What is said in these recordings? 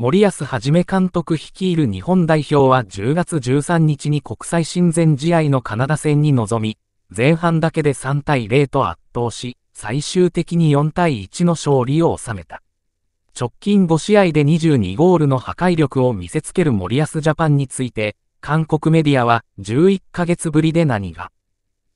森保一監督率いる日本代表は10月13日に国際親善試合のカナダ戦に臨み、前半だけで3対0と圧倒し、最終的に4対1の勝利を収めた。直近5試合で22ゴールの破壊力を見せつける森保ジャパンについて、韓国メディアは11ヶ月ぶりで何が、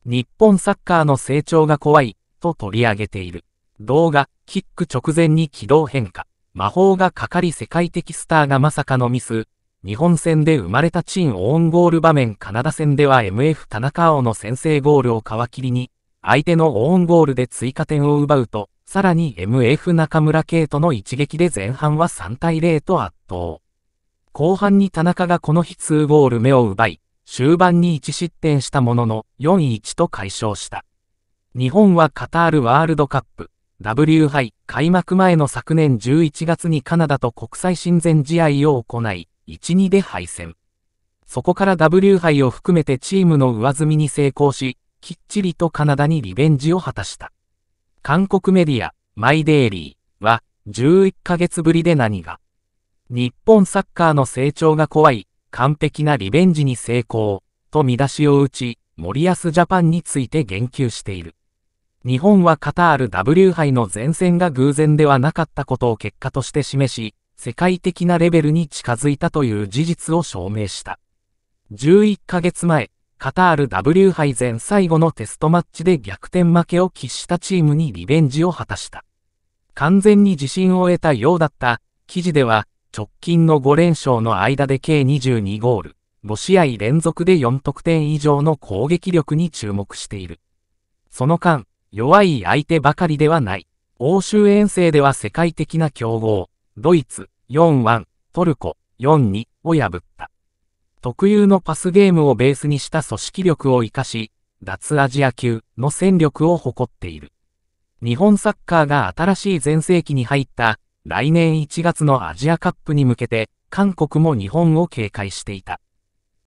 日本サッカーの成長が怖い、と取り上げている。動画、キック直前に軌道変化。魔法がかかり世界的スターがまさかのミス、日本戦で生まれたチンオーンゴール場面カナダ戦では MF 田中碧の先制ゴールを皮切りに、相手のオーンゴールで追加点を奪うと、さらに MF 中村圭との一撃で前半は3対0と圧倒。後半に田中がこの日2ゴール目を奪い、終盤に1失点したものの4-1と解消した。日本はカタールワールドカップ W 杯開幕前の昨年11月にカナダと国際親善試合を行い、1-2で敗戦。そこから W 杯を含めてチームの上積みに成功し、きっちりとカナダにリベンジを果たした。韓国メディア、マイデイリーは、11ヶ月ぶりで何が。日本サッカーの成長が怖い、完璧なリベンジに成功、と見出しを打ち、森保ジャパンについて言及している。日本はカタール W 杯の前線が偶然ではなかったことを結果として示し、世界的なレベルに近づいたという事実を証明した。11ヶ月前、カタール W 杯前最後のテストマッチで逆転負けを喫したチームにリベンジを果たした。完全に自信を得たようだった記事では、直近の5連勝の間で計22ゴール、5試合連続で4得点以上の攻撃力に注目している。その間、弱い相手ばかりではない。欧州遠征では世界的な強豪、ドイツ4-1、トルコ4-2を破った。特有のパスゲームをベースにした組織力を活かし、脱アジア級の戦力を誇っている。日本サッカーが新しい全盛期に入った来年1月のアジアカップに向けて、韓国も日本を警戒していた。